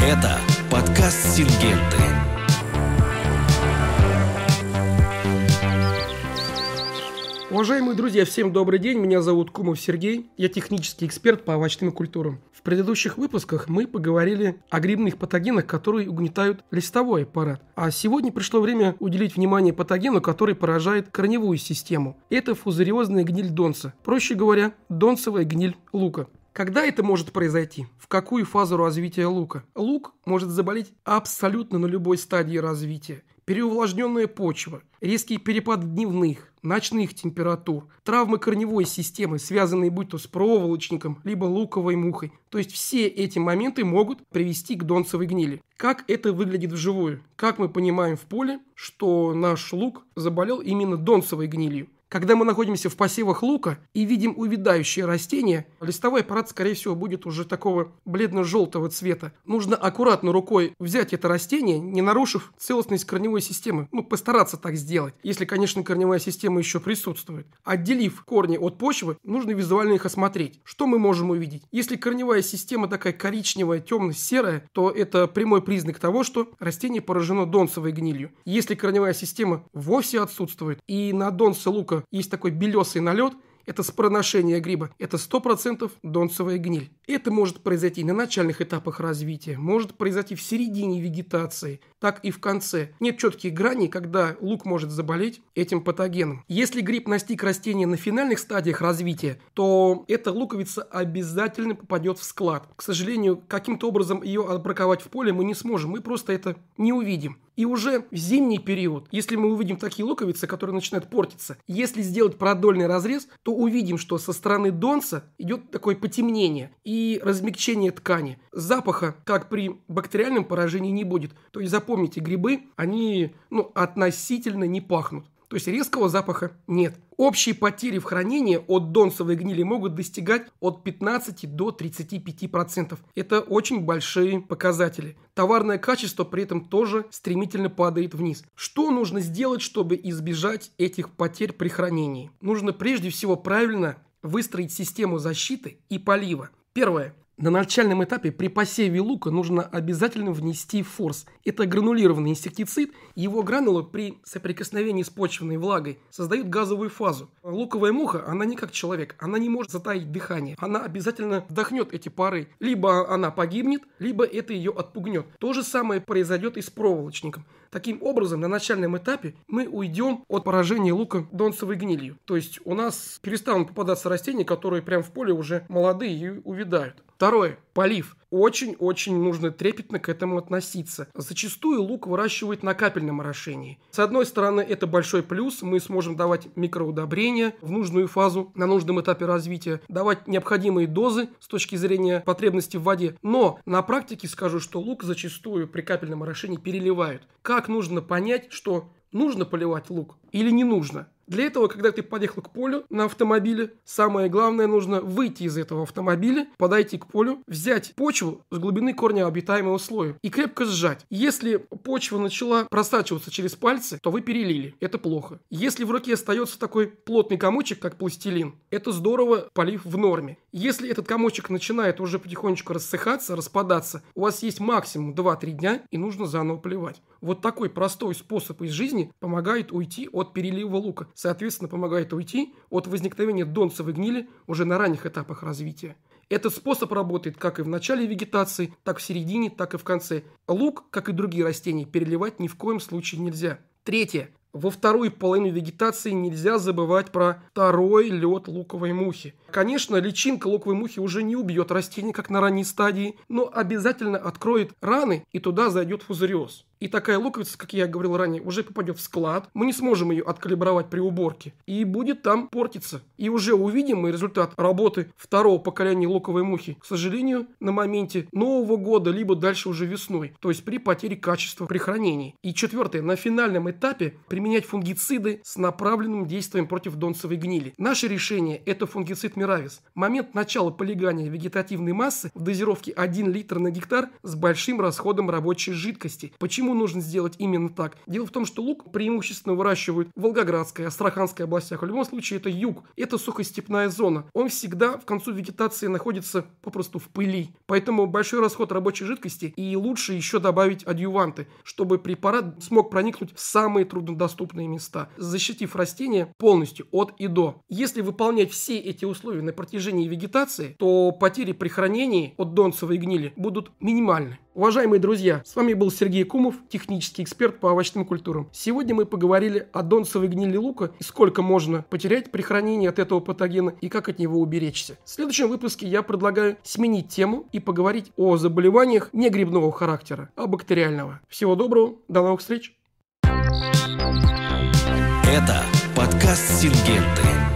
Это подкаст «Сингенты». Уважаемые друзья, всем добрый день. Меня зовут Кумов Сергей. Я технический эксперт по овощным культурам. В предыдущих выпусках мы поговорили о грибных патогенах, которые угнетают листовой аппарат. А сегодня пришло время уделить внимание патогену, который поражает корневую систему. Это фузариозная гниль донца. Проще говоря, донцевая гниль лука. Когда это может произойти? В какую фазу развития лука? Лук может заболеть абсолютно на любой стадии развития. Переувлажненная почва, резкий перепад дневных, ночных температур, травмы корневой системы, связанные будь то с проволочником, либо луковой мухой. То есть все эти моменты могут привести к донцевой гнили. Как это выглядит вживую? Как мы понимаем в поле, что наш лук заболел именно донцевой гнилью? Когда мы находимся в посевах лука и видим увядающие растения, листовой аппарат, скорее всего, будет уже такого бледно-желтого цвета. Нужно аккуратно рукой взять это растение, не нарушив целостность корневой системы. Ну, постараться так сделать, если, конечно, корневая система еще присутствует. Отделив корни от почвы, нужно визуально их осмотреть. Что мы можем увидеть? Если корневая система такая коричневая, темно-серая, то это прямой признак того, что растение поражено донцевой гнилью. Если корневая система вовсе отсутствует и на донце лука что есть такой белесый налет, это спороношение гриба, это 100% донцевая гниль. Это может произойти на начальных этапах развития, может произойти в середине вегетации, так и в конце. Нет четких граней, когда лук может заболеть этим патогеном. Если грипп настиг растение на финальных стадиях развития, то эта луковица обязательно попадет в склад. К сожалению, каким-то образом ее отбраковать в поле мы не сможем, мы просто это не увидим. И уже в зимний период, если мы увидим такие луковицы, которые начинают портиться, если сделать продольный разрез, то увидим, что со стороны донца идет такое потемнение и размягчение ткани. Запаха, как при бактериальном поражении, не будет. То есть запомните, запомните, грибы, они ну, относительно не пахнут. То есть резкого запаха нет. Общие потери в хранении от донсовой гнили могут достигать от 15 до 35%. Это очень большие показатели. Товарное качество при этом тоже стремительно падает вниз. Что нужно сделать, чтобы избежать этих потерь при хранении? Нужно прежде всего правильно выстроить систему защиты и полива. Первое. На начальном этапе при посеве лука нужно обязательно внести форс. Это гранулированный инсектицид. Его гранулы при соприкосновении с почвенной влагой создают газовую фазу. Луковая муха, она не как человек, она не может затаить дыхание. Она обязательно вдохнет эти пары. Либо она погибнет, либо это ее отпугнет. То же самое произойдет и с проволочником. Таким образом, на начальном этапе мы уйдем от поражения лука донцевой гнилью. То есть у нас перестанут попадаться растения, которые прям в поле уже молодые и увядают. Второе. Полив. Очень-очень нужно трепетно к этому относиться. Зачастую лук выращивают на капельном орошении. С одной стороны, это большой плюс. Мы сможем давать микроудобрения в нужную фазу, на нужном этапе развития, давать необходимые дозы с точки зрения потребности в воде. Но на практике скажу, что лук зачастую при капельном орошении переливают. Как нужно понять, что нужно поливать лук или не нужно? Для этого, когда ты подъехал к полю на автомобиле, самое главное, нужно выйти из этого автомобиля, подойти к полю, взять почву с глубины корня обитаемого слоя и крепко сжать. Если почва начала просачиваться через пальцы, то вы перелили. Это плохо. Если в руке остается такой плотный комочек, как пластилин, это здорово, полив в норме. Если этот комочек начинает уже потихонечку рассыхаться, распадаться, у вас есть максимум 2-3 дня и нужно заново поливать. Вот такой простой способ из жизни помогает уйти от перелива лука соответственно, помогает уйти от возникновения донцевой гнили уже на ранних этапах развития. Этот способ работает как и в начале вегетации, так в середине, так и в конце. Лук, как и другие растения, переливать ни в коем случае нельзя. Третье. Во вторую половину вегетации нельзя забывать про второй лед луковой мухи. Конечно, личинка луковой мухи уже не убьет растение, как на ранней стадии, но обязательно откроет раны и туда зайдет фузариоз. И такая луковица, как я говорил ранее, уже попадет в склад. Мы не сможем ее откалибровать при уборке. И будет там портиться. И уже увидим мы результат работы второго поколения луковой мухи. К сожалению, на моменте Нового года, либо дальше уже весной. То есть при потере качества при хранении. И четвертое. На финальном этапе применять фунгициды с направленным действием против донцевой гнили. Наше решение – это фунгицид Миравис. Момент начала полегания вегетативной массы в дозировке 1 литр на гектар с большим расходом рабочей жидкости. Почему Почему нужно сделать именно так? Дело в том, что лук преимущественно выращивают в Волгоградской, Астраханской областях. В любом случае, это юг, это сухостепная зона. Он всегда в концу вегетации находится попросту в пыли. Поэтому большой расход рабочей жидкости и лучше еще добавить адъюванты, чтобы препарат смог проникнуть в самые труднодоступные места, защитив растение полностью от и до. Если выполнять все эти условия на протяжении вегетации, то потери при хранении от донцевой гнили будут минимальны. Уважаемые друзья, с вами был Сергей Кумов, технический эксперт по овощным культурам. Сегодня мы поговорили о донцевой гнили лука и сколько можно потерять при хранении от этого патогена и как от него уберечься. В следующем выпуске я предлагаю сменить тему и поговорить о заболеваниях не грибного характера, а бактериального. Всего доброго, до новых встреч! Это подкаст Сингенты.